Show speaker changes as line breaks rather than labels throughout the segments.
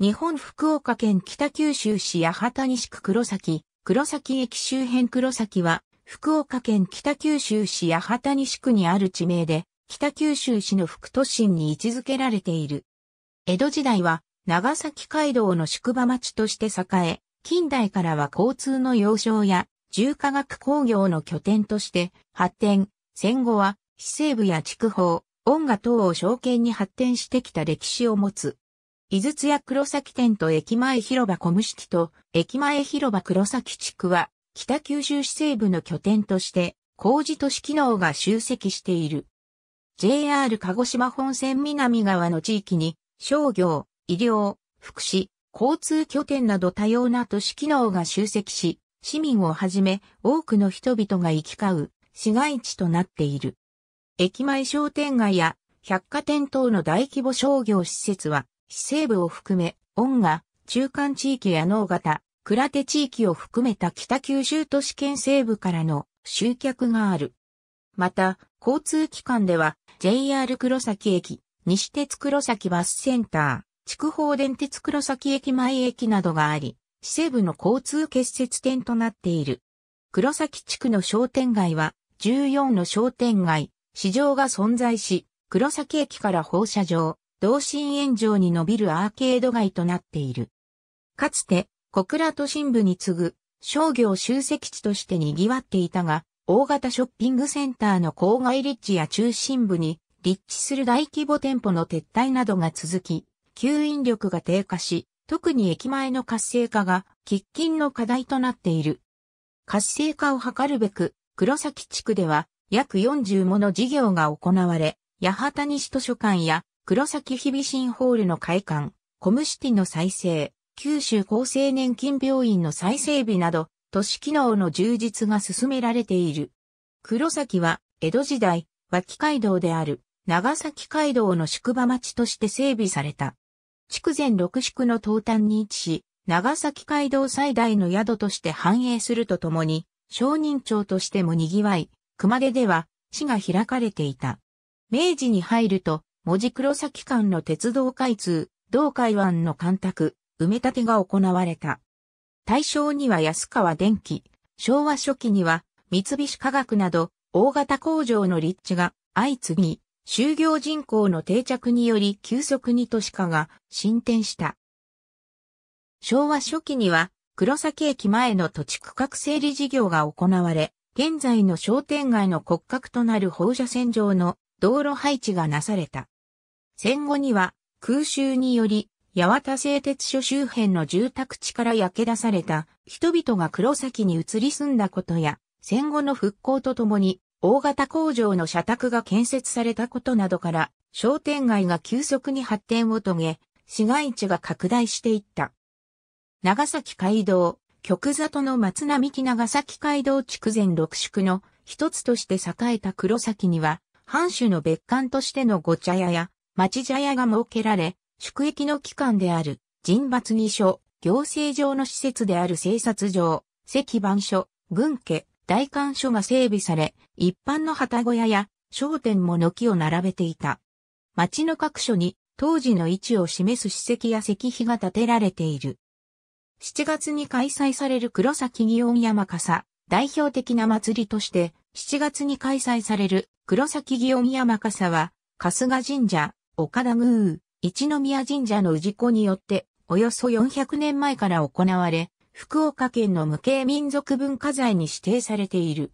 日本福岡県北九州市八幡西区黒崎、黒崎駅周辺黒崎は、福岡県北九州市八幡西区にある地名で、北九州市の副都心に位置づけられている。江戸時代は、長崎街道の宿場町として栄え、近代からは交通の要衝や、重化学工業の拠点として発展、戦後は、市西部や区法、音楽等を証券に発展してきた歴史を持つ。井筒屋黒崎店と駅前広場小虫木と駅前広場黒崎地区は北九州市西部の拠点として工事都市機能が集積している。JR 鹿児島本線南側の地域に商業、医療、福祉、交通拠点など多様な都市機能が集積し、市民をはじめ多くの人々が行き交う市街地となっている。駅前商店街や百貨店等の大規模商業施設は市西部を含め、恩賀、中間地域や農型、倉手地域を含めた北九州都市圏西部からの集客がある。また、交通機関では JR 黒崎駅、西鉄黒崎バスセンター、筑豊電鉄黒崎駅前駅などがあり、市西部の交通結節点となっている。黒崎地区の商店街は14の商店街、市場が存在し、黒崎駅から放射状、同心円状に伸びるアーケード街となっている。かつて、小倉都心部に次ぐ商業集積地として賑わっていたが、大型ショッピングセンターの郊外立地や中心部に立地する大規模店舗の撤退などが続き、吸引力が低下し、特に駅前の活性化が喫緊の課題となっている。活性化を図るべく、黒崎地区では約40もの事業が行われ、八幡西図書館や黒崎日々新ホールの開館、コムシティの再生、九州厚生年金病院の再整備など、都市機能の充実が進められている。黒崎は、江戸時代、脇街道である、長崎街道の宿場町として整備された。筑前六宿の東端に位置し、長崎街道最大の宿として繁栄するとともに、商人町としても賑わい、熊手では、市が開かれていた。明治に入ると、文字黒崎間の鉄道開通、同海湾の干拓、埋め立てが行われた。大正には安川電機、昭和初期には三菱化学など大型工場の立地が相次ぎ、就業人口の定着により急速に都市化が進展した。昭和初期には黒崎駅前の土地区画整理事業が行われ、現在の商店街の骨格となる放射線上の道路配置がなされた。戦後には空襲により八幡製鉄所周辺の住宅地から焼け出された人々が黒崎に移り住んだことや戦後の復興とともに大型工場の社宅が建設されたことなどから商店街が急速に発展を遂げ市街地が拡大していった。長崎街道、極里の松並木長崎街道筑前六宿の一つとして栄えた黒崎には、藩主の別館としてのご茶屋や、町茶屋が設けられ、宿役の機関である、人罰二所、行政上の施設である警察場、石板所、軍家、大官所が整備され、一般の旗小屋や商店も軒を並べていた。町の各所に当時の位置を示す史跡や石碑が建てられている。7月に開催される黒崎祇園山笠、代表的な祭りとして、7月に開催される黒崎祇園山笠は、春日神社、岡田宮、一宮神社の氏子によって、およそ400年前から行われ、福岡県の無形民族文化財に指定されている。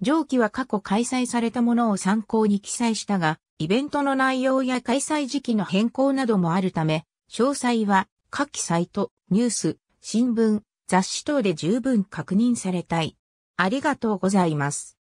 上記は過去開催されたものを参考に記載したが、イベントの内容や開催時期の変更などもあるため、詳細は下記サイト、ニュース、新聞、雑誌等で十分確認されたい。ありがとうございます。